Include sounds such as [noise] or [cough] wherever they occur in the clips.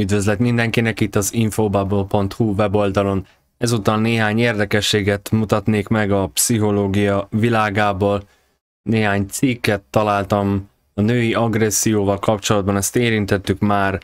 Üdvözlet mindenkinek itt az infobubble.hu weboldalon. Ezután néhány érdekességet mutatnék meg a pszichológia világából. Néhány cikket találtam a női agresszióval kapcsolatban, ezt érintettük már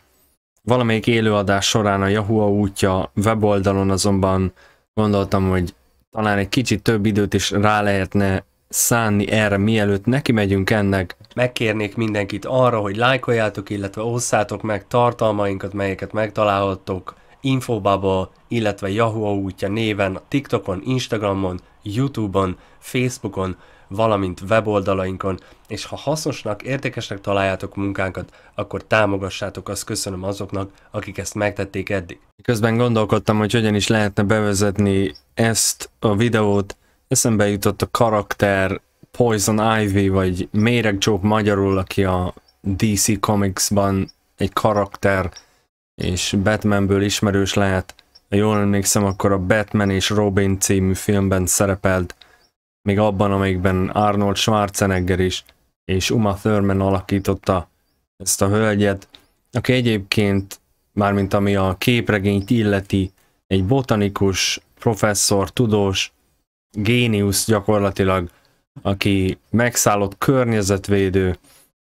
valamelyik élőadás során a Yahoo útja weboldalon, azonban gondoltam, hogy talán egy kicsit több időt is rá lehetne szánni erre, mielőtt neki megyünk ennek. Megkérnék mindenkit arra, hogy lájkoljátok, illetve osszátok meg tartalmainkat, melyeket megtalálhattok Infobubble, illetve Yahoo útja néven, TikTokon, Instagramon, Youtube-on, Facebookon, valamint weboldalainkon, és ha hasznosnak, értékesnek találjátok munkánkat, akkor támogassátok, azt köszönöm azoknak, akik ezt megtették eddig. Közben gondolkodtam, hogy hogyan is lehetne bevezetni ezt a videót eszembe jutott a karakter Poison Ivy, vagy Méregcsók magyarul, aki a DC Comics-ban egy karakter, és Batmanből ismerős lehet. Ha jól emlékszem, akkor a Batman és Robin című filmben szerepelt, még abban, amelyikben Arnold Schwarzenegger is, és Uma Thurman alakította ezt a hölgyet, aki egyébként, mármint ami a képregényt illeti, egy botanikus, professzor, tudós, géniusz gyakorlatilag, aki megszállott környezetvédő,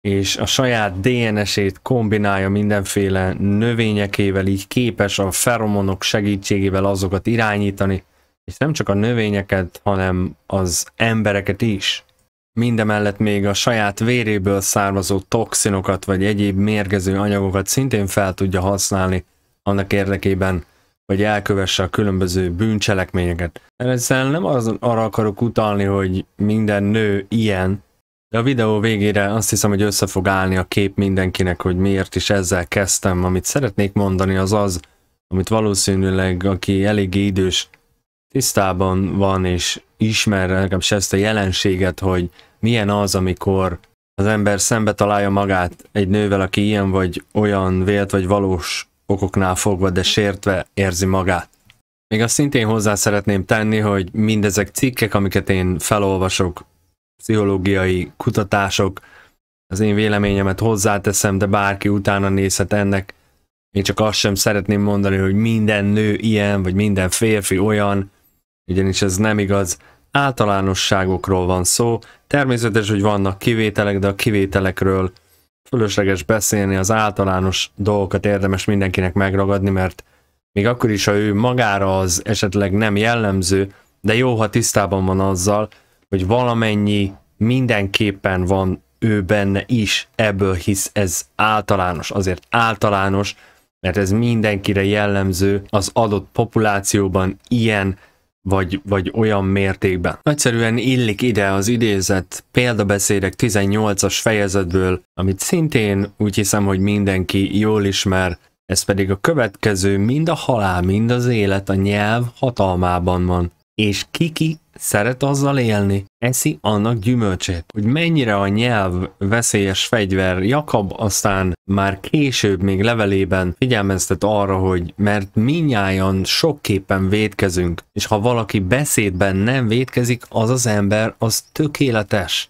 és a saját DNS-ét kombinálja mindenféle növényekével, így képes a feromonok segítségével azokat irányítani, és nem csak a növényeket, hanem az embereket is. Mindemellett még a saját véréből származó toxinokat vagy egyéb mérgező anyagokat szintén fel tudja használni annak érdekében, vagy elkövesse a különböző bűncselekményeket. Ezzel nem az, arra akarok utalni, hogy minden nő ilyen, de a videó végére azt hiszem, hogy össze fog állni a kép mindenkinek, hogy miért is ezzel kezdtem. Amit szeretnék mondani az az, amit valószínűleg aki eléggé idős tisztában van és ismer legalábbis ezt a jelenséget, hogy milyen az, amikor az ember szembe találja magát egy nővel, aki ilyen vagy olyan vélt vagy valós okoknál fogva, de sértve érzi magát. Még azt szintén hozzá szeretném tenni, hogy mindezek cikkek, amiket én felolvasok, pszichológiai kutatások, az én véleményemet hozzáteszem, de bárki utána nézhet ennek. Én csak azt sem szeretném mondani, hogy minden nő ilyen, vagy minden férfi olyan, ugyanis ez nem igaz. Általánosságokról van szó. Természetes, hogy vannak kivételek, de a kivételekről fölösleges beszélni, az általános dolgokat érdemes mindenkinek megragadni, mert még akkor is, ha ő magára az esetleg nem jellemző, de jó, ha tisztában van azzal, hogy valamennyi mindenképpen van ő benne is ebből, hisz ez általános, azért általános, mert ez mindenkire jellemző, az adott populációban ilyen vagy, vagy olyan mértékben. Egyszerűen illik ide az idézet példabeszédek 18-as fejezetből, amit szintén úgy hiszem, hogy mindenki jól ismer, ez pedig a következő, mind a halál, mind az élet a nyelv hatalmában van és kiki szeret azzal élni, eszi annak gyümölcsét. Hogy mennyire a nyelv veszélyes fegyver, Jakab aztán már később még levelében figyelmeztet arra, hogy mert minnyáján sokképpen védkezünk, és ha valaki beszédben nem védkezik, az az ember az tökéletes.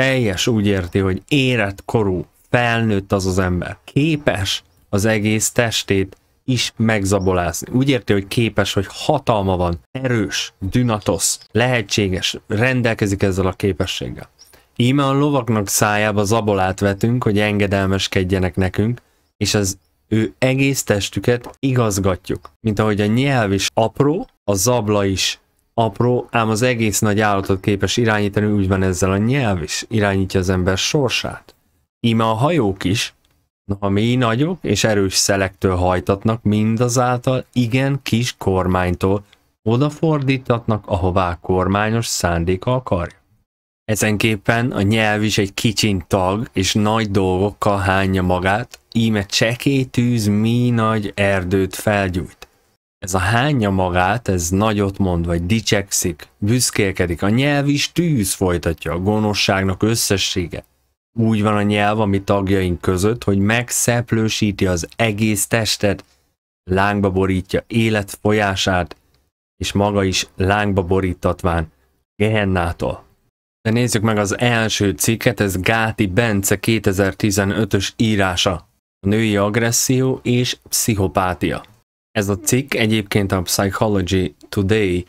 Teljes úgy érti, hogy érett korú, felnőtt az az ember. Képes az egész testét is megzabolázni. Úgy érti, hogy képes, hogy hatalma van, erős, dünatosz, lehetséges, rendelkezik ezzel a képességgel. Íme a lovaknak szájába zabolát vetünk, hogy engedelmeskedjenek nekünk, és az ő egész testüket igazgatjuk. Mint ahogy a nyelv is apró, a zabla is apró, ám az egész nagy állatot képes irányítani, úgy van ezzel a nyelv is, irányítja az ember sorsát. Íme a hajók is, ha mély nagyok és erős szelektől hajtatnak, mindazáltal igen kis kormánytól odafordítatnak, ahová kormányos szándéka akar. Ezenképpen a nyelv is egy kicsin tag, és nagy dolgokkal hányja magát, íme csekély tűz mi nagy erdőt felgyújt. Ez a hányja magát, ez nagyot mond, vagy dicsekszik, büszkélkedik, a nyelv is tűz folytatja a gonoszságnak összessége úgy van a nyelv, ami tagjaink között, hogy megszeplősíti az egész testet, lángba borítja élet folyását, és maga is lángba borítatván Gehennától. De nézzük meg az első cikket, ez Gáti Bence 2015-ös írása. A női agresszió és pszichopátia. Ez a cikk egyébként a Psychology Today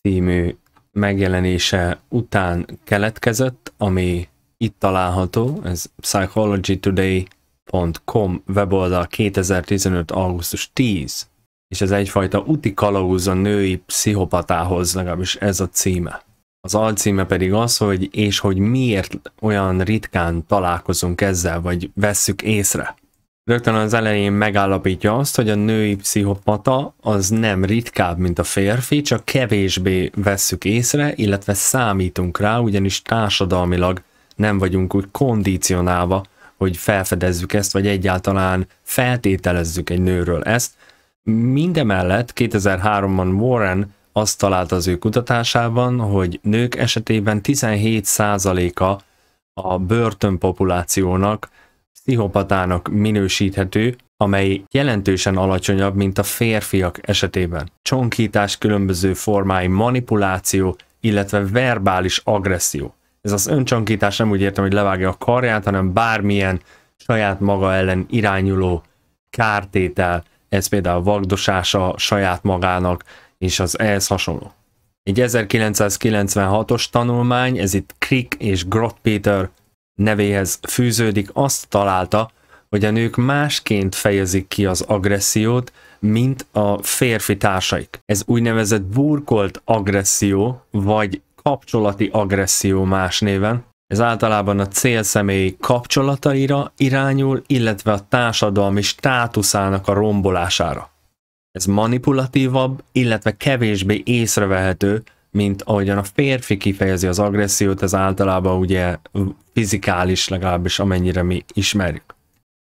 című megjelenése után keletkezett, ami itt található, ez psychologytoday.com weboldal 2015. augusztus 10, és ez egyfajta úti kalauz a női pszichopatához, legalábbis ez a címe. Az alcíme pedig az, hogy és hogy miért olyan ritkán találkozunk ezzel, vagy vesszük észre. Rögtön az elején megállapítja azt, hogy a női pszichopata az nem ritkább, mint a férfi, csak kevésbé vesszük észre, illetve számítunk rá, ugyanis társadalmilag nem vagyunk úgy kondicionálva, hogy felfedezzük ezt, vagy egyáltalán feltételezzük egy nőről ezt. Mindemellett 2003-ban Warren azt találta az ő kutatásában, hogy nők esetében 17%-a a börtönpopulációnak pszichopatának minősíthető, amely jelentősen alacsonyabb, mint a férfiak esetében. Csonkítás különböző formái, manipuláció, illetve verbális agresszió. Ez az öncsankítás nem úgy értem, hogy levágja a karját, hanem bármilyen saját maga ellen irányuló kártétel, ez például vagdosása saját magának, és az ehhez hasonló. Egy 1996-os tanulmány, ez itt Crick és Grot Peter nevéhez fűződik, azt találta, hogy a nők másként fejezik ki az agressziót, mint a férfi társaik. Ez úgynevezett burkolt agresszió, vagy kapcsolati agresszió más néven. Ez általában a célszemély kapcsolataira irányul, illetve a társadalmi státuszának a rombolására. Ez manipulatívabb, illetve kevésbé észrevehető, mint ahogyan a férfi kifejezi az agressziót, ez általában ugye fizikális legalábbis amennyire mi ismerjük.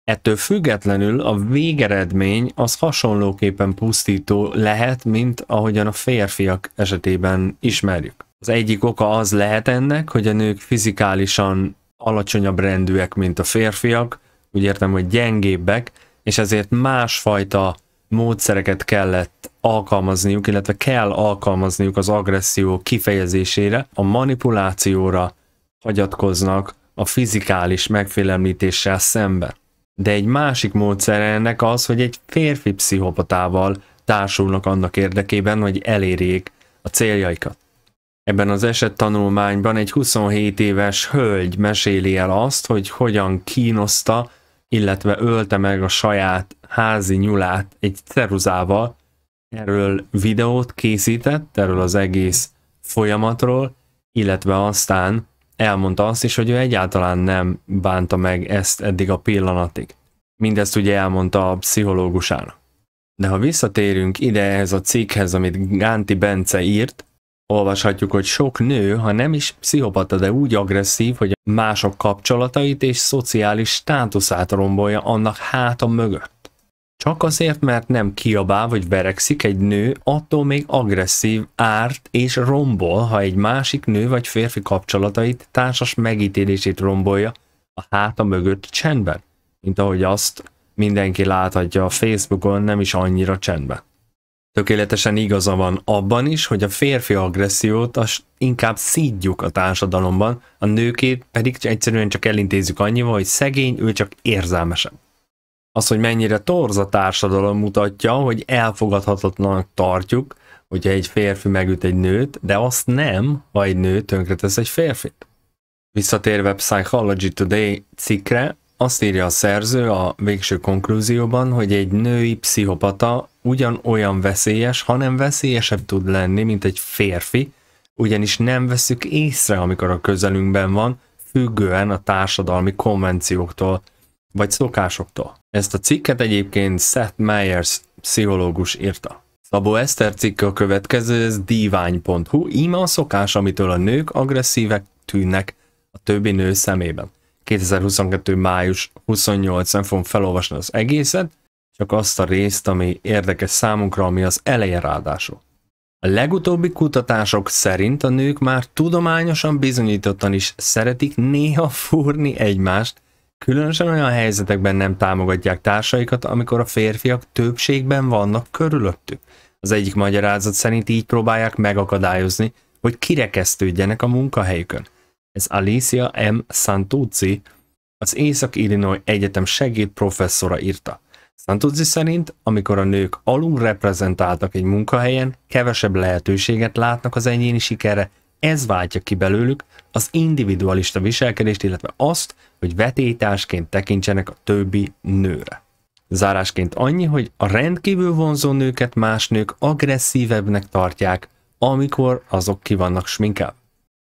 Ettől függetlenül a végeredmény az hasonlóképpen pusztító lehet, mint ahogyan a férfiak esetében ismerjük. Az egyik oka az lehet ennek, hogy a nők fizikálisan alacsonyabb rendűek, mint a férfiak, úgy értem, hogy gyengébbek, és ezért másfajta módszereket kellett alkalmazniuk, illetve kell alkalmazniuk az agresszió kifejezésére, a manipulációra hagyatkoznak a fizikális megfélemlítéssel szembe. De egy másik módszer ennek az, hogy egy férfi pszichopatával társulnak annak érdekében, hogy elérjék a céljaikat. Ebben az esettanulmányban egy 27 éves hölgy meséli el azt, hogy hogyan kínoszta, illetve ölte meg a saját házi nyulát egy ceruzával. Erről videót készített, erről az egész folyamatról, illetve aztán elmondta azt is, hogy ő egyáltalán nem bánta meg ezt eddig a pillanatig. Mindezt ugye elmondta a pszichológusának. De ha visszatérünk ide ehhez a cikkhez, amit Gánti Bence írt, olvashatjuk, hogy sok nő, ha nem is pszichopata, de úgy agresszív, hogy mások kapcsolatait és szociális státuszát rombolja annak háta mögött. Csak azért, mert nem kiabál vagy verekszik egy nő, attól még agresszív, árt és rombol, ha egy másik nő vagy férfi kapcsolatait, társas megítélését rombolja a háta mögött csendben, mint ahogy azt mindenki láthatja a Facebookon, nem is annyira csendben. Tökéletesen igaza van abban is, hogy a férfi agressziót az inkább szídjuk a társadalomban, a nőkét pedig egyszerűen csak elintézzük annyival, hogy szegény, ő csak érzelmesebb. Az, hogy mennyire torz a társadalom mutatja, hogy elfogadhatatlanak tartjuk, hogyha egy férfi megüt egy nőt, de azt nem, ha egy nő tönkretesz egy férfit. Visszatérve Psychology Today cikkre, azt írja a szerző a végső konklúzióban, hogy egy női pszichopata ugyanolyan veszélyes, hanem veszélyesebb tud lenni, mint egy férfi, ugyanis nem veszük észre, amikor a közelünkben van, függően a társadalmi konvencióktól vagy szokásoktól. Ezt a cikket egyébként Seth Meyers pszichológus írta. Szabó Eszter cikke a következő, ez divány.hu, íme a szokás, amitől a nők agresszívek tűnnek a többi nő szemében. 2022. május 28-án fogom felolvasni az egészet, csak azt a részt, ami érdekes számunkra, ami az eleje ráadásul. A legutóbbi kutatások szerint a nők már tudományosan bizonyítottan is szeretik néha fúrni egymást, különösen olyan helyzetekben nem támogatják társaikat, amikor a férfiak többségben vannak körülöttük. Az egyik magyarázat szerint így próbálják megakadályozni, hogy kirekesztődjenek a munkahelyükön. Ez Alicia M. Santuzzi, az Észak-Illinois Egyetem segédprofesszora írta. Santuzzi szerint, amikor a nők alul reprezentáltak egy munkahelyen, kevesebb lehetőséget látnak az egyéni sikerre, ez váltja ki belőlük az individualista viselkedést, illetve azt, hogy vetétásként tekintsenek a többi nőre. Zárásként annyi, hogy a rendkívül vonzó nőket más nők agresszívebbnek tartják, amikor azok ki vannak sminkelve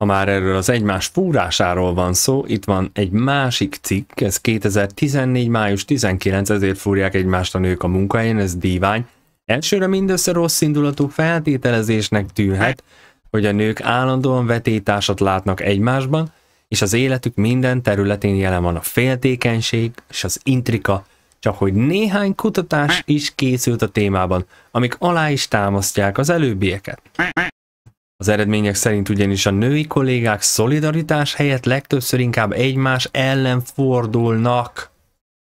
ha már erről az egymás fúrásáról van szó, itt van egy másik cikk, ez 2014. május 19, ezért fúrják egymást a nők a munkahelyen, ez dívány. Elsőre mindössze rossz indulatú feltételezésnek tűnhet, hogy a nők állandóan vetétársat látnak egymásban, és az életük minden területén jelen van a féltékenység és az intrika, csak hogy néhány kutatás is készült a témában, amik alá is támasztják az előbbieket. Az eredmények szerint ugyanis a női kollégák szolidaritás helyett legtöbbször inkább egymás ellen fordulnak.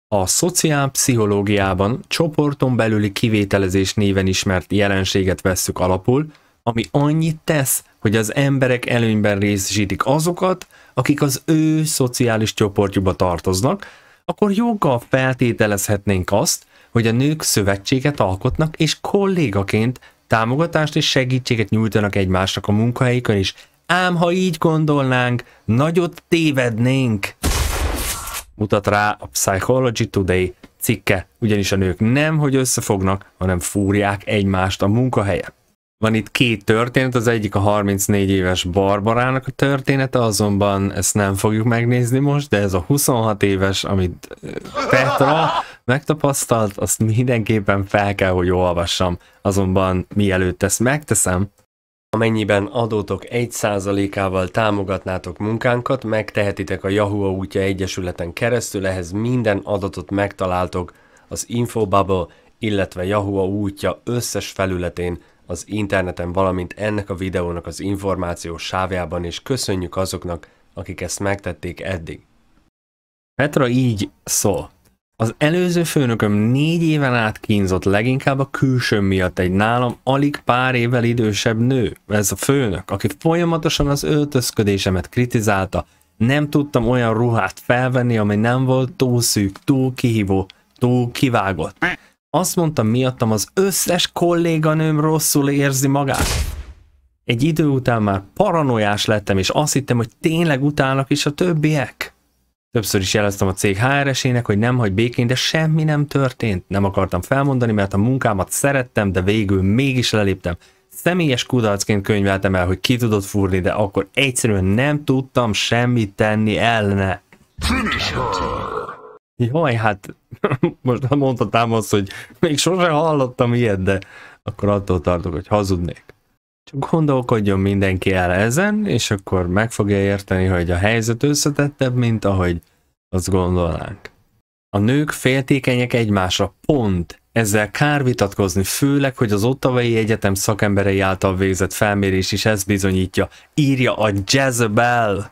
A szociálpszichológiában csoporton belüli kivételezés néven ismert jelenséget vesszük alapul, ami annyit tesz, hogy az emberek előnyben részesítik azokat, akik az ő szociális csoportjukba tartoznak, akkor joggal feltételezhetnénk azt, hogy a nők szövetséget alkotnak és kollégaként támogatást és segítséget nyújtanak egymásnak a munkahelyükön is. Ám ha így gondolnánk, nagyot tévednénk. Mutat rá a Psychology Today cikke, ugyanis a nők nem, hogy összefognak, hanem fúrják egymást a munkahelyen. Van itt két történet, az egyik a 34 éves Barbarának a története, azonban ezt nem fogjuk megnézni most, de ez a 26 éves, amit eh, Petra megtapasztalt, azt mindenképpen fel kell, hogy olvassam. Azonban mielőtt ezt megteszem, Amennyiben adótok 1%-ával támogatnátok munkánkat, megtehetitek a Yahoo útja egyesületen keresztül, ehhez minden adatot megtaláltok az Infobubble, illetve Yahoo útja összes felületén, az interneten, valamint ennek a videónak az információ sávjában, és köszönjük azoknak, akik ezt megtették eddig. Petra így szól. Az előző főnököm négy éven át kínzott leginkább a külső miatt egy nálam alig pár évvel idősebb nő, ez a főnök, aki folyamatosan az öltözködésemet kritizálta. Nem tudtam olyan ruhát felvenni, ami nem volt túl szűk, túl kihívó, túl kivágott. Azt mondta miattam az összes kolléganőm rosszul érzi magát. Egy idő után már paranoiás lettem, és azt hittem, hogy tényleg utálnak is a többiek. Többször is jeleztem a cég HRS-ének, hogy nem hagy békén, de semmi nem történt. Nem akartam felmondani, mert a munkámat szerettem, de végül mégis leléptem. Személyes kudarcként könyveltem el, hogy ki tudott fúrni, de akkor egyszerűen nem tudtam semmit tenni ellene. Jaj, hát [laughs] most mondhatám azt, hogy még sose hallottam ilyet, de akkor attól tartok, hogy hazudnék. Csak gondolkodjon mindenki el ezen, és akkor meg fogja érteni, hogy a helyzet összetettebb, mint ahogy azt gondolnánk. A nők féltékenyek egymásra, pont. Ezzel kár vitatkozni, főleg, hogy az Ottavai Egyetem szakemberei által végzett felmérés is ezt bizonyítja. Írja a Jezebel!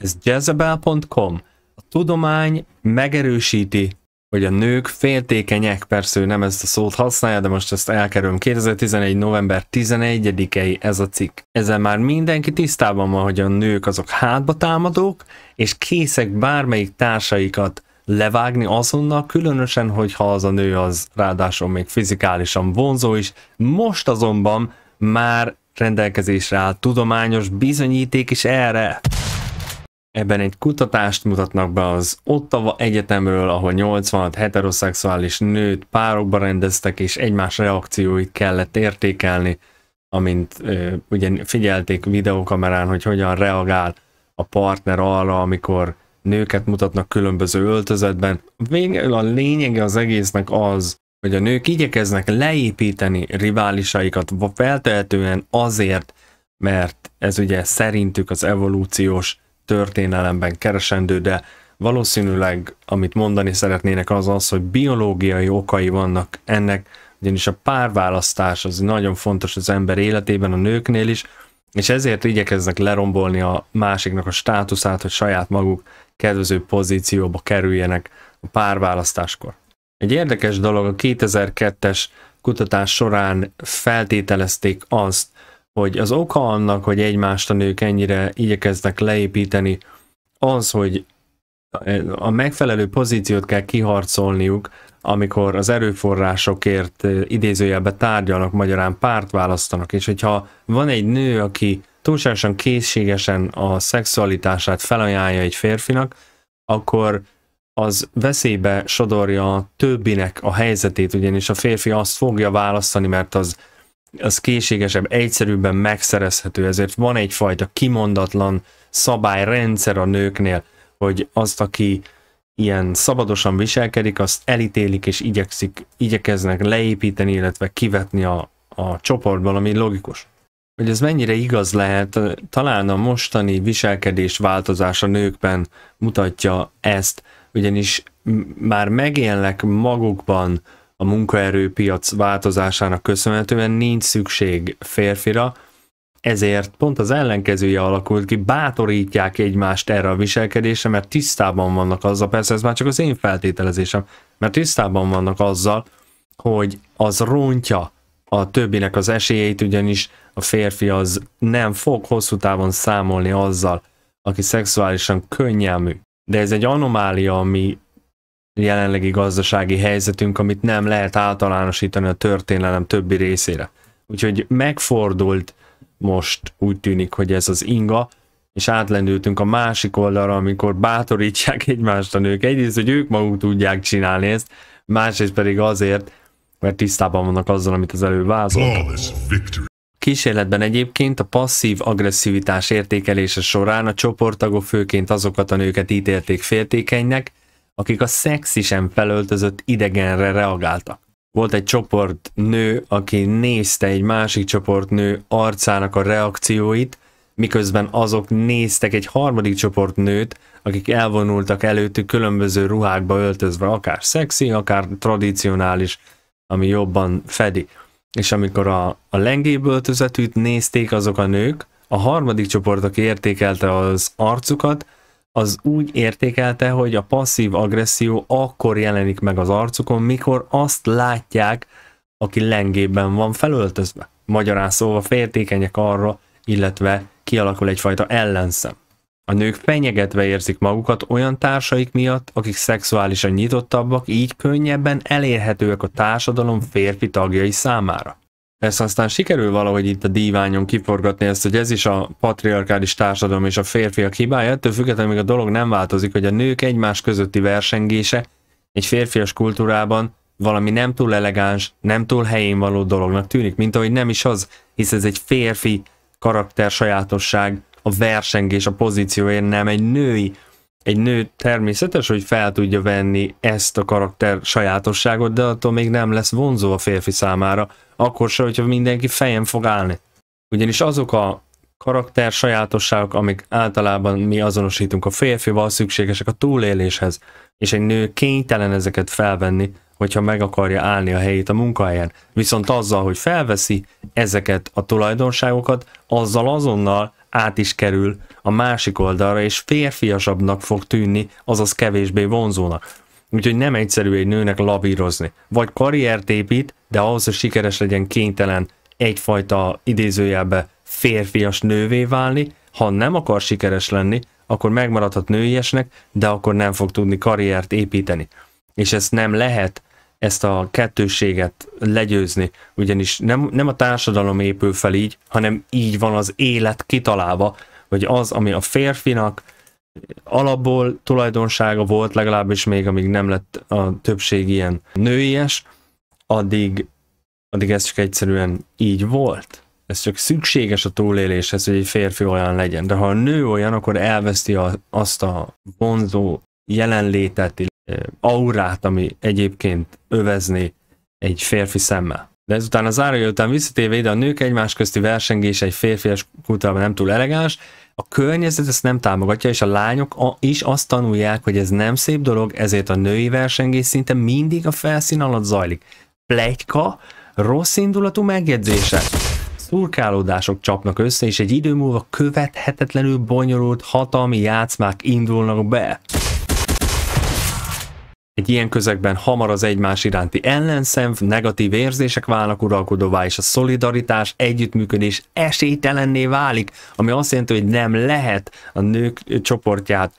Ez jezebel.com. A tudomány megerősíti hogy a nők féltékenyek, persze ő nem ezt a szót használja, de most ezt elkerülöm. 2011. november 11-ei ez a cikk. Ezzel már mindenki tisztában van, hogy a nők azok hátba támadók, és készek bármelyik társaikat levágni azonnal, különösen, hogyha az a nő az ráadásul még fizikálisan vonzó is. Most azonban már rendelkezésre áll tudományos bizonyíték is erre. Ebben egy kutatást mutatnak be az Ottawa Egyetemről, ahol 86 heteroszexuális nőt párokba rendeztek, és egymás reakcióit kellett értékelni, amint ugye figyelték videókamerán, hogy hogyan reagál a partner arra, amikor nőket mutatnak különböző öltözetben. Végül a lényege az egésznek az, hogy a nők igyekeznek leépíteni riválisaikat, feltehetően azért, mert ez ugye szerintük az evolúciós történelemben keresendő, de valószínűleg amit mondani szeretnének az az, hogy biológiai okai vannak ennek, ugyanis a párválasztás az nagyon fontos az ember életében, a nőknél is, és ezért igyekeznek lerombolni a másiknak a státuszát, hogy saját maguk kedvező pozícióba kerüljenek a párválasztáskor. Egy érdekes dolog, a 2002-es kutatás során feltételezték azt, hogy az oka annak, hogy egymást a nők ennyire igyekeznek leépíteni, az, hogy a megfelelő pozíciót kell kiharcolniuk, amikor az erőforrásokért eh, idézőjelbe tárgyalnak, magyarán párt választanak, és hogyha van egy nő, aki túlságosan készségesen a szexualitását felajánlja egy férfinak, akkor az veszélybe sodorja a többinek a helyzetét, ugyanis a férfi azt fogja választani, mert az az készségesebb, egyszerűbben megszerezhető, ezért van egyfajta kimondatlan szabályrendszer a nőknél, hogy azt, aki ilyen szabadosan viselkedik, azt elítélik és igyekszik, igyekeznek leépíteni, illetve kivetni a, a csoportból, ami logikus. Hogy ez mennyire igaz lehet, talán a mostani viselkedés változása nőkben mutatja ezt, ugyanis már megélnek magukban a munkaerőpiac változásának köszönhetően nincs szükség férfira, ezért pont az ellenkezője alakult ki, bátorítják egymást erre a viselkedésre, mert tisztában vannak azzal, persze ez már csak az én feltételezésem, mert tisztában vannak azzal, hogy az rontja a többinek az esélyeit, ugyanis a férfi az nem fog hosszú távon számolni azzal, aki szexuálisan könnyelmű. De ez egy anomália, ami jelenlegi gazdasági helyzetünk, amit nem lehet általánosítani a történelem többi részére. Úgyhogy megfordult most úgy tűnik, hogy ez az inga, és átlendültünk a másik oldalra, amikor bátorítják egymást a nők. Egyrészt, hogy ők maguk tudják csinálni ezt, másrészt pedig azért, mert tisztában vannak azzal, amit az előbb vázolt. Kísérletben egyébként a passzív agresszivitás értékelése során a csoporttagok főként azokat a nőket ítélték féltékenynek, akik a szexisen felöltözött idegenre reagáltak. Volt egy csoport nő, aki nézte egy másik csoport nő arcának a reakcióit, miközben azok néztek egy harmadik csoport nőt, akik elvonultak előttük különböző ruhákba öltözve, akár szexi, akár tradicionális, ami jobban fedi. És amikor a, a lengébb öltözetűt nézték azok a nők, a harmadik csoport, aki értékelte az arcukat, az úgy értékelte, hogy a passzív agresszió akkor jelenik meg az arcukon, mikor azt látják, aki lengében van felöltözve. Magyarán szóval fértékenyek arra, illetve kialakul egyfajta ellenszem. A nők fenyegetve érzik magukat olyan társaik miatt, akik szexuálisan nyitottabbak, így könnyebben elérhetőek a társadalom férfi tagjai számára. Ezt aztán sikerül valahogy itt a díványon kiforgatni ezt, hogy ez is a patriarkális társadalom és a férfiak hibája, ettől függetlenül még a dolog nem változik, hogy a nők egymás közötti versengése egy férfias kultúrában valami nem túl elegáns, nem túl helyén való dolognak tűnik, mint ahogy nem is az, hisz ez egy férfi karakter sajátosság, a versengés a pozícióért, nem egy női egy nő természetes, hogy fel tudja venni ezt a karakter sajátosságot, de attól még nem lesz vonzó a férfi számára, akkor se, hogyha mindenki fejem fog állni. Ugyanis azok a karakter sajátosságok, amik általában mi azonosítunk a férfival, szükségesek a túléléshez, és egy nő kénytelen ezeket felvenni, hogyha meg akarja állni a helyét a munkahelyen. Viszont azzal, hogy felveszi ezeket a tulajdonságokat, azzal azonnal át is kerül a másik oldalra, és férfiasabbnak fog tűnni, azaz kevésbé vonzónak. Úgyhogy nem egyszerű egy nőnek labírozni. Vagy karriert épít, de ahhoz, hogy sikeres legyen kénytelen egyfajta idézőjelbe férfias nővé válni, ha nem akar sikeres lenni, akkor megmaradhat nőiesnek, de akkor nem fog tudni karriert építeni. És ezt nem lehet, ezt a kettőséget legyőzni, ugyanis nem, nem a társadalom épül fel így, hanem így van az élet kitalálva, hogy az, ami a férfinak alapból tulajdonsága volt, legalábbis még amíg nem lett a többség ilyen nőies, addig, addig ez csak egyszerűen így volt. Ez csak szükséges a túléléshez, hogy egy férfi olyan legyen. De ha a nő olyan, akkor elveszti a, azt a vonzó jelenlétet, aurát, ami egyébként övezni egy férfi szemmel. De ezután az ára után visszatérve ide a nők egymás közti versengés egy férfias kultúrában nem túl elegáns, a környezet ezt nem támogatja, és a lányok a, is azt tanulják, hogy ez nem szép dolog, ezért a női versengés szinte mindig a felszín alatt zajlik. Plegyka, rossz indulatú megjegyzések, szurkálódások csapnak össze, és egy idő múlva követhetetlenül bonyolult hatalmi játszmák indulnak be. Egy ilyen közegben hamar az egymás iránti ellenszenv, negatív érzések válnak uralkodóvá, és a szolidaritás, együttműködés esélytelenné válik, ami azt jelenti, hogy nem lehet a nők csoportját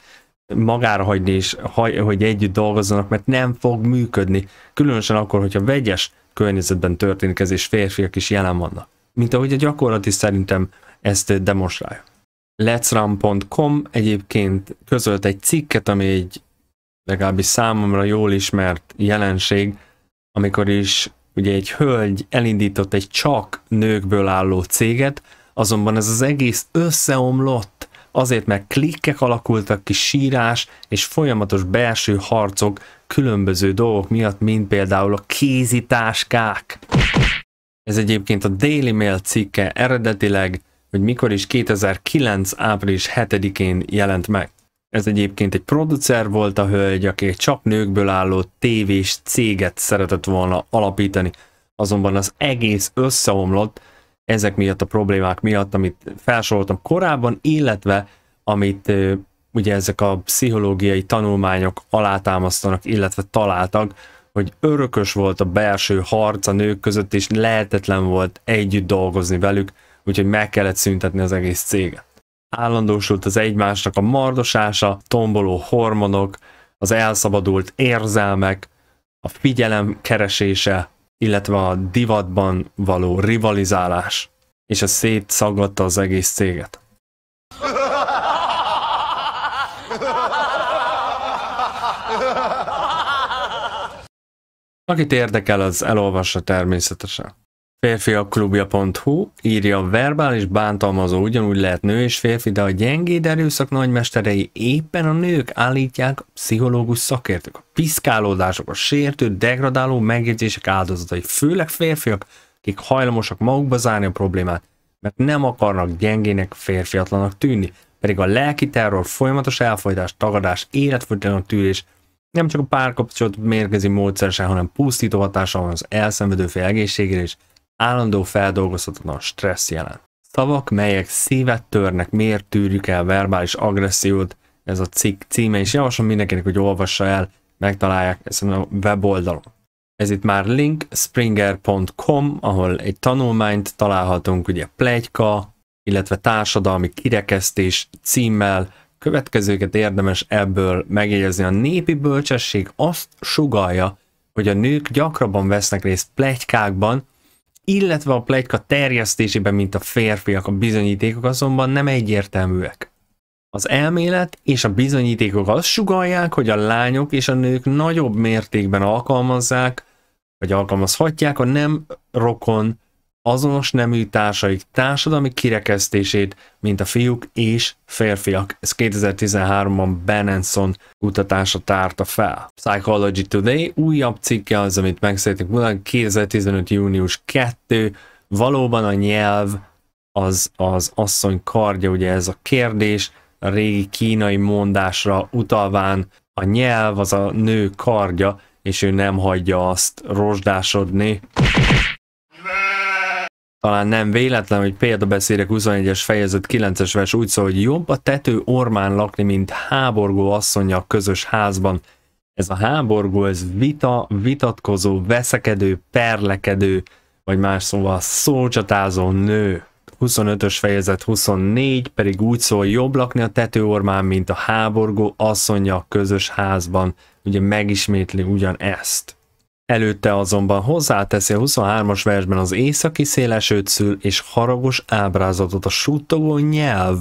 magára hagyni, és hogy együtt dolgozzanak, mert nem fog működni. Különösen akkor, hogyha vegyes környezetben történik ez, és férfiak is jelen vannak. Mint ahogy a gyakorlat is szerintem ezt demonstrálja. Let'srun.com egyébként közölt egy cikket, ami egy legalábbis számomra jól ismert jelenség, amikor is ugye egy hölgy elindított egy csak nőkből álló céget, azonban ez az egész összeomlott, azért mert klikkek alakultak ki, sírás és folyamatos belső harcok különböző dolgok miatt, mint például a kézitáskák. Ez egyébként a Daily Mail cikke eredetileg, hogy mikor is 2009. április 7-én jelent meg. Ez egyébként egy producer volt a hölgy, aki egy csak nőkből álló tévés céget szeretett volna alapítani, azonban az egész összeomlott ezek miatt a problémák miatt, amit felsoroltam korábban, illetve amit ugye ezek a pszichológiai tanulmányok alátámasztanak, illetve találtak, hogy örökös volt a belső harc a nők között, és lehetetlen volt együtt dolgozni velük, úgyhogy meg kellett szüntetni az egész céget állandósult az egymásnak a mardosása, tomboló hormonok, az elszabadult érzelmek, a figyelem keresése, illetve a divatban való rivalizálás, és ez szétszaggatta az egész céget. Akit érdekel, az elolvassa természetesen. Férfiakklubja.hu írja, verbális bántalmazó ugyanúgy lehet nő és férfi, de a gyengéd erőszak nagymesterei éppen a nők állítják a pszichológus szakértők. A piszkálódások, a sértő, degradáló megjegyzések áldozatai, főleg férfiak, akik hajlamosak magukba zárni a problémát, mert nem akarnak gyengének, férfiatlanak tűnni, pedig a lelki terror, folyamatos elfolytás, tagadás, életfogytalanak tűrés nem csak a párkapcsolat mérgezi módszeresen, hanem pusztító hatása van az elszenvedő fél egészségére is, állandó feldolgozhatatlan stressz jelent. Szavak, melyek szívet törnek, miért tűrjük el verbális agressziót, ez a cikk címe, és javaslom mindenkinek, hogy olvassa el, megtalálják ezt a weboldalon. Ez itt már link, springer.com, ahol egy tanulmányt találhatunk, ugye plegyka, illetve társadalmi kirekesztés címmel, következőket érdemes ebből megjegyezni. A népi bölcsesség azt sugalja, hogy a nők gyakrabban vesznek részt plegykákban, illetve a plegyka terjesztésében, mint a férfiak, a bizonyítékok azonban nem egyértelműek. Az elmélet és a bizonyítékok azt sugalják, hogy a lányok és a nők nagyobb mértékben alkalmazzák, vagy alkalmazhatják a nem rokon azonos nemű társaik társadalmi kirekesztését, mint a fiúk és férfiak. Ez 2013-ban Benenson kutatása tárta fel. Psychology Today újabb cikke az, amit meg mondani, 2015. június 2. Valóban a nyelv az az asszony kardja, ugye ez a kérdés, a régi kínai mondásra utalván a nyelv az a nő kardja, és ő nem hagyja azt rozsdásodni. Talán nem véletlen, hogy példabeszélek 21-es fejezet 9-es vers úgy szól, hogy jobb a tető ormán lakni, mint háborgó asszonya a közös házban. Ez a háborgó, ez vita, vitatkozó, veszekedő, perlekedő, vagy más szóval szócsatázó nő. 25-ös fejezet 24 pedig úgy szól, jobb lakni a tető ormán, mint a háborgó asszonya a közös házban. Ugye megismétli ugyanezt. Előtte azonban hozzáteszi a 23-as versben az északi szélesőt szül és haragos ábrázatot a suttogó nyelv,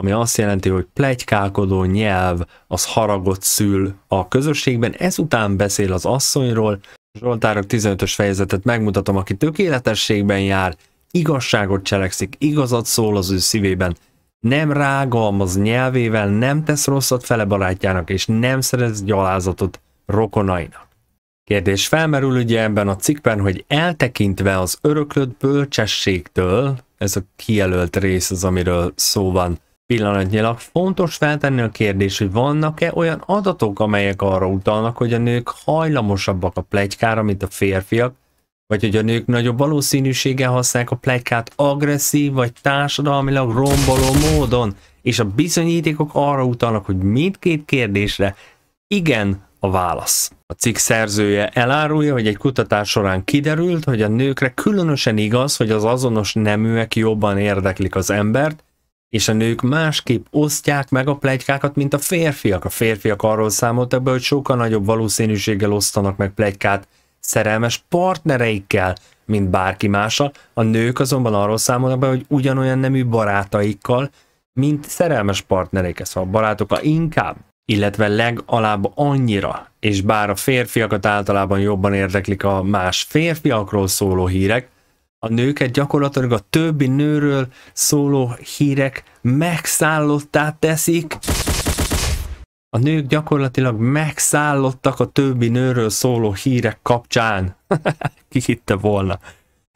ami azt jelenti, hogy plegykálkodó nyelv az haragot szül a közösségben, ezután beszél az asszonyról, Zsoltárok 15-ös fejezetet megmutatom, aki tökéletességben jár, igazságot cselekszik, igazat szól az ő szívében, nem rágalmaz nyelvével, nem tesz rosszat fele barátjának, és nem szerez gyalázatot rokonainak. Kérdés felmerül ugye ebben a cikkben, hogy eltekintve az öröklött bölcsességtől, ez a kijelölt rész az, amiről szó van pillanatnyilag, fontos feltenni a kérdés, hogy vannak-e olyan adatok, amelyek arra utalnak, hogy a nők hajlamosabbak a plegykára, mint a férfiak, vagy hogy a nők nagyobb valószínűséggel használják a plegykát agresszív vagy társadalmilag romboló módon, és a bizonyítékok arra utalnak, hogy mindkét kérdésre igen a válasz. A cikk szerzője elárulja, hogy egy kutatás során kiderült, hogy a nőkre különösen igaz, hogy az azonos neműek jobban érdeklik az embert, és a nők másképp osztják meg a plegykákat, mint a férfiak. A férfiak arról számoltak be, hogy sokkal nagyobb valószínűséggel osztanak meg plegykát szerelmes partnereikkel, mint bárki mással. A nők azonban arról számolnak be, hogy ugyanolyan nemű barátaikkal, mint szerelmes partnereik. Ezt szóval a barátokkal inkább illetve legalább annyira, és bár a férfiakat általában jobban érdeklik a más férfiakról szóló hírek, a nőket gyakorlatilag a többi nőről szóló hírek megszállottá teszik. A nők gyakorlatilag megszállottak a többi nőről szóló hírek kapcsán. [laughs] Ki hitte volna?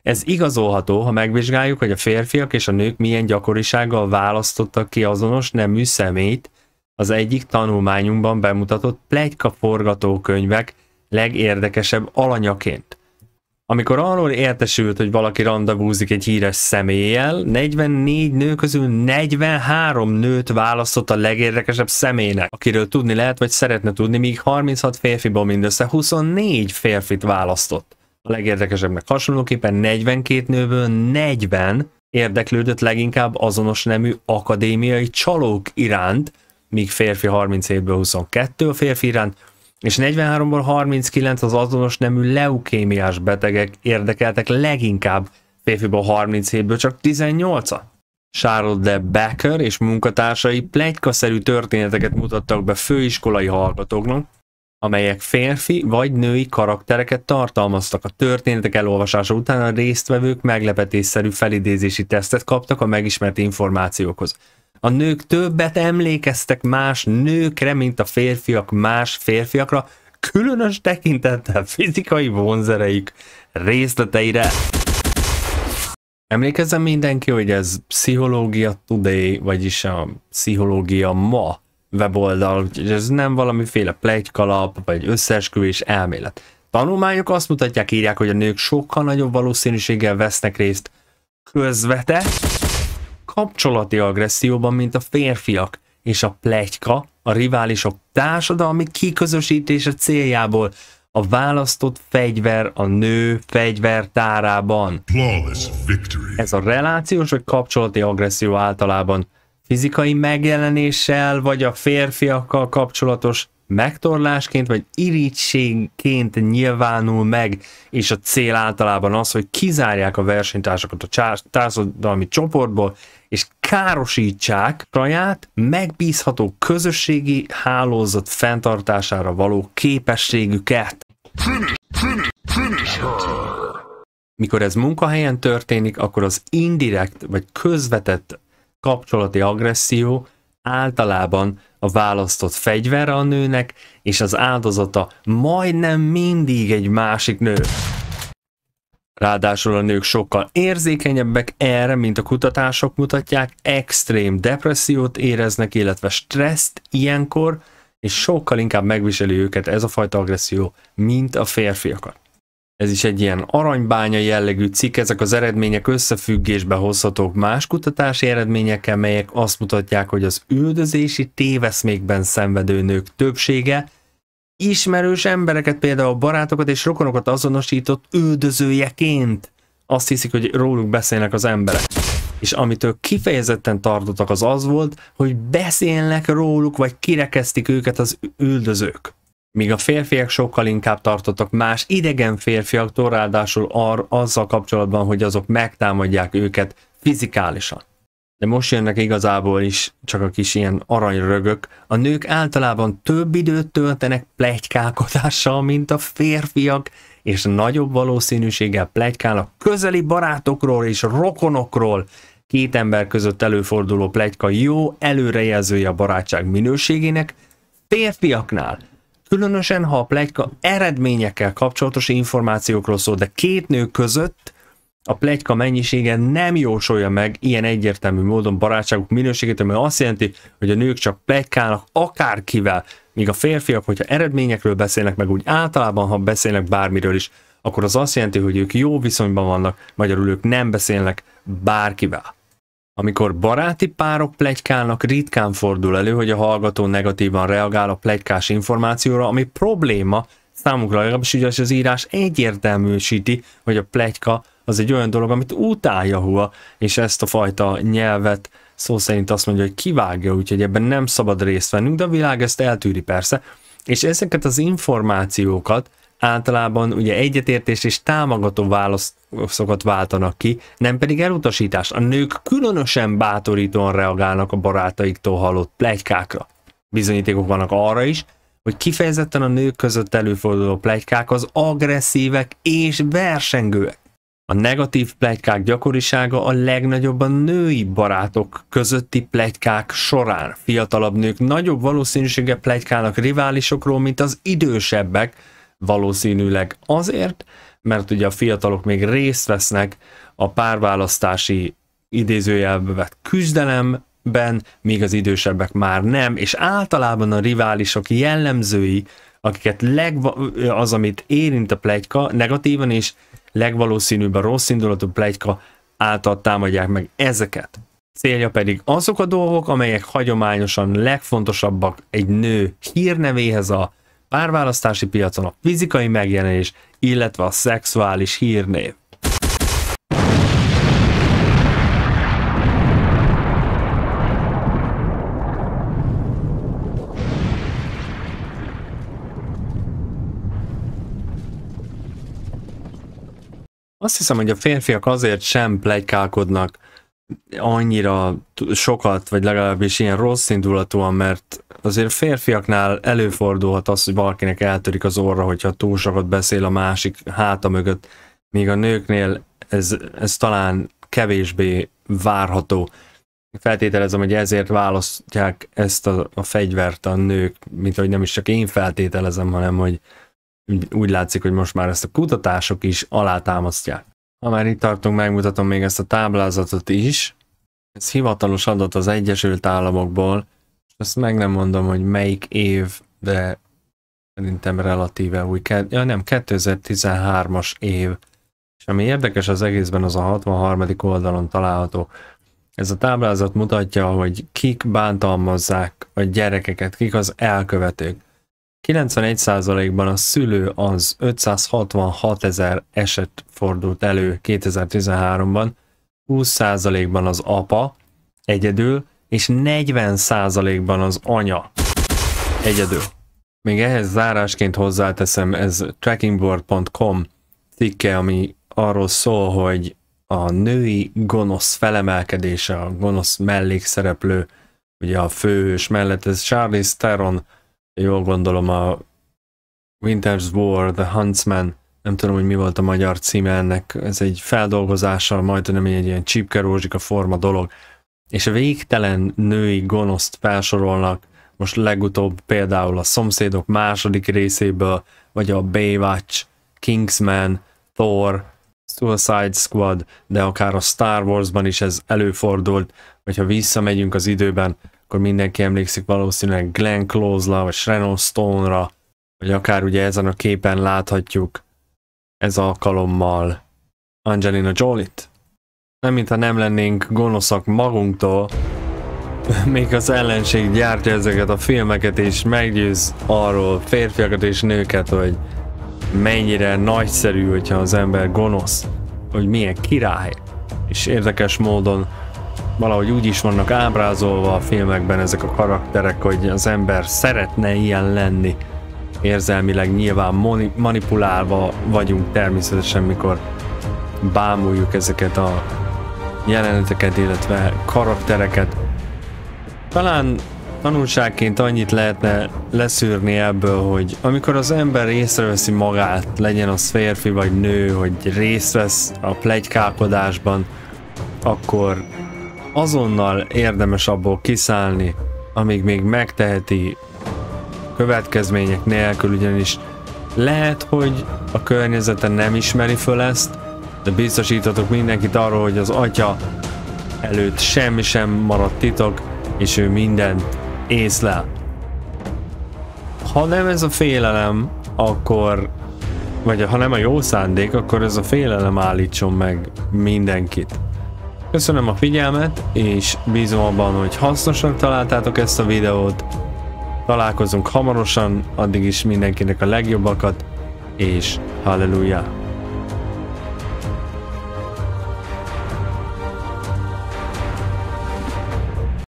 Ez igazolható, ha megvizsgáljuk, hogy a férfiak és a nők milyen gyakorisággal választottak ki azonos nemű szemét, az egyik tanulmányunkban bemutatott plegyka forgatókönyvek legérdekesebb alanyaként. Amikor arról értesült, hogy valaki randavúzik egy híres személlyel, 44 nő közül 43 nőt választott a legérdekesebb személynek, akiről tudni lehet vagy szeretne tudni, míg 36 férfiból mindössze 24 férfit választott. A legérdekesebbnek hasonlóképpen 42 nőből 40 érdeklődött leginkább azonos nemű akadémiai csalók iránt, míg férfi 37-ből 22 a férfi iránt, és 43-ból 39 az azonos nemű leukémiás betegek érdekeltek leginkább férfiból 37-ből csak 18-a. Charlotte de Becker és munkatársai plegykaszerű történeteket mutattak be főiskolai hallgatóknak, amelyek férfi vagy női karaktereket tartalmaztak. A történetek elolvasása után a résztvevők meglepetésszerű felidézési tesztet kaptak a megismert információkhoz. A nők többet emlékeztek más nőkre, mint a férfiak más férfiakra, különös tekintettel fizikai vonzereik részleteire. Emlékezzen mindenki, hogy ez Pszichológia Today, vagyis a Pszichológia Ma weboldal, úgyhogy ez nem valamiféle plegykalap, vagy összeesküvés elmélet. Tanulmányok azt mutatják, írják, hogy a nők sokkal nagyobb valószínűséggel vesznek részt közvetett, kapcsolati agresszióban, mint a férfiak, és a plegyka a riválisok társadalmi kiközösítése céljából a választott fegyver a nő fegyvertárában. Ez a relációs vagy kapcsolati agresszió általában fizikai megjelenéssel, vagy a férfiakkal kapcsolatos megtorlásként, vagy irítségként nyilvánul meg, és a cél általában az, hogy kizárják a versenytársakat a társadalmi csoportból, és károsítsák saját megbízható közösségi hálózat fenntartására való képességüket. Mikor ez munkahelyen történik, akkor az indirekt vagy közvetett kapcsolati agresszió általában a választott fegyver a nőnek, és az áldozata majdnem mindig egy másik nő. Ráadásul a nők sokkal érzékenyebbek erre, mint a kutatások mutatják, extrém depressziót éreznek, illetve stresszt ilyenkor, és sokkal inkább megviseli őket ez a fajta agresszió, mint a férfiakat. Ez is egy ilyen aranybánya jellegű cikk, ezek az eredmények összefüggésbe hozhatók más kutatási eredményekkel, melyek azt mutatják, hogy az üldözési téveszmékben szenvedő nők többsége ismerős embereket, például barátokat és rokonokat azonosított üldözőjeként. Azt hiszik, hogy róluk beszélnek az emberek. És amitől kifejezetten tartottak az az volt, hogy beszélnek róluk, vagy kirekeztik őket az üldözők. Míg a férfiak sokkal inkább tartottak más idegen férfiaktól, ráadásul arra azzal kapcsolatban, hogy azok megtámadják őket fizikálisan de most jönnek igazából is csak a kis ilyen aranyrögök. A nők általában több időt töltenek plegykálkodással, mint a férfiak, és nagyobb valószínűséggel plegykálnak közeli barátokról és rokonokról. Két ember között előforduló plegyka jó előrejelzője a barátság minőségének, férfiaknál. Különösen, ha a plegyka eredményekkel kapcsolatos információkról szól, de két nő között a plegyka mennyisége nem jósolja meg ilyen egyértelmű módon barátságuk minőségét, ami azt jelenti, hogy a nők csak plegykának akárkivel, míg a férfiak, hogyha eredményekről beszélnek, meg úgy általában, ha beszélnek bármiről is, akkor az azt jelenti, hogy ők jó viszonyban vannak, magyarul ők nem beszélnek bárkivel. Amikor baráti párok plegykálnak, ritkán fordul elő, hogy a hallgató negatívan reagál a plegykás információra, ami probléma számukra legalábbis, ugyanis az írás egyértelműsíti, hogy a plegyka az egy olyan dolog, amit utálja Hua, és ezt a fajta nyelvet szó szerint azt mondja, hogy kivágja, úgyhogy ebben nem szabad részt vennünk, de a világ ezt eltűri persze, és ezeket az információkat általában ugye egyetértés és támogató válaszokat váltanak ki, nem pedig elutasítás. A nők különösen bátorítóan reagálnak a barátaiktól hallott plegykákra. Bizonyítékok vannak arra is, hogy kifejezetten a nők között előforduló plegykák az agresszívek és versengőek. A negatív plegykák gyakorisága a legnagyobb a női barátok közötti plegykák során. Fiatalabb nők nagyobb valószínűsége plegykának riválisokról, mint az idősebbek, valószínűleg azért, mert ugye a fiatalok még részt vesznek a párválasztási idézőjelbe vett küzdelemben, míg az idősebbek már nem, és általában a riválisok jellemzői akiket legva, az, amit érint a plegyka, negatívan és legvalószínűbb a rossz indulatú plegyka által támadják meg ezeket. Célja pedig azok a dolgok, amelyek hagyományosan legfontosabbak egy nő hírnevéhez a párválasztási piacon a fizikai megjelenés, illetve a szexuális hírnév. Azt hiszem, hogy a férfiak azért sem plegykálkodnak annyira sokat, vagy legalábbis ilyen rossz indulatúan, mert azért férfiaknál előfordulhat az, hogy valakinek eltörik az orra, hogyha túl sokat beszél a másik háta mögött, míg a nőknél ez, ez talán kevésbé várható. Feltételezem, hogy ezért választják ezt a, a fegyvert a nők, mint hogy nem is csak én feltételezem, hanem hogy úgy látszik, hogy most már ezt a kutatások is alátámasztják. Ha már itt tartunk, megmutatom még ezt a táblázatot is. Ez hivatalos adat az Egyesült Államokból, és ezt meg nem mondom, hogy melyik év, de szerintem relatíve új. ja nem, 2013-as év. És ami érdekes az egészben, az a 63. oldalon található. Ez a táblázat mutatja, hogy kik bántalmazzák a gyerekeket, kik az elkövetők. 91%-ban a szülő az 566 ezer eset fordult elő 2013-ban, 20%-ban az apa egyedül, és 40%-ban az anya egyedül. Még ehhez zárásként hozzáteszem, ez trackingboard.com cikke, ami arról szól, hogy a női gonosz felemelkedése, a gonosz mellékszereplő, ugye a főhős mellett, ez Charlize Theron jól gondolom a Winter's War, The Huntsman, nem tudom, hogy mi volt a magyar címe ennek, ez egy feldolgozással, majdnem egy ilyen csípke a forma dolog, és végtelen női gonoszt felsorolnak, most legutóbb például a Szomszédok második részéből, vagy a Baywatch, Kingsman, Thor, Suicide Squad, de akár a Star Wars-ban is ez előfordult, hogyha visszamegyünk az időben, akkor mindenki emlékszik valószínűleg Glenn close ra vagy Shannon Stone-ra, vagy akár ugye ezen a képen láthatjuk ez alkalommal Angelina Jolie-t. Nem, mintha nem lennénk gonoszak magunktól, [laughs] még az ellenség gyártja ezeket a filmeket és meggyőz arról férfiakat és nőket, hogy mennyire nagyszerű, hogyha az ember gonosz, hogy milyen király. És érdekes módon valahogy úgy is vannak ábrázolva a filmekben ezek a karakterek, hogy az ember szeretne ilyen lenni. Érzelmileg nyilván manipulálva vagyunk természetesen, mikor bámuljuk ezeket a jeleneteket, illetve karaktereket. Talán tanulságként annyit lehetne leszűrni ebből, hogy amikor az ember észreveszi magát, legyen az férfi vagy nő, hogy részt vesz a plegykálkodásban, akkor azonnal érdemes abból kiszállni, amíg még megteheti következmények nélkül, ugyanis lehet, hogy a környezete nem ismeri föl ezt, de biztosítatok mindenkit arról, hogy az atya előtt semmi sem maradt titok, és ő mindent észlel. Ha nem ez a félelem, akkor vagy ha nem a jó szándék, akkor ez a félelem állítson meg mindenkit. Köszönöm a figyelmet, és bízom abban, hogy hasznosan találtátok ezt a videót. Találkozunk hamarosan, addig is mindenkinek a legjobbakat, és halleluja!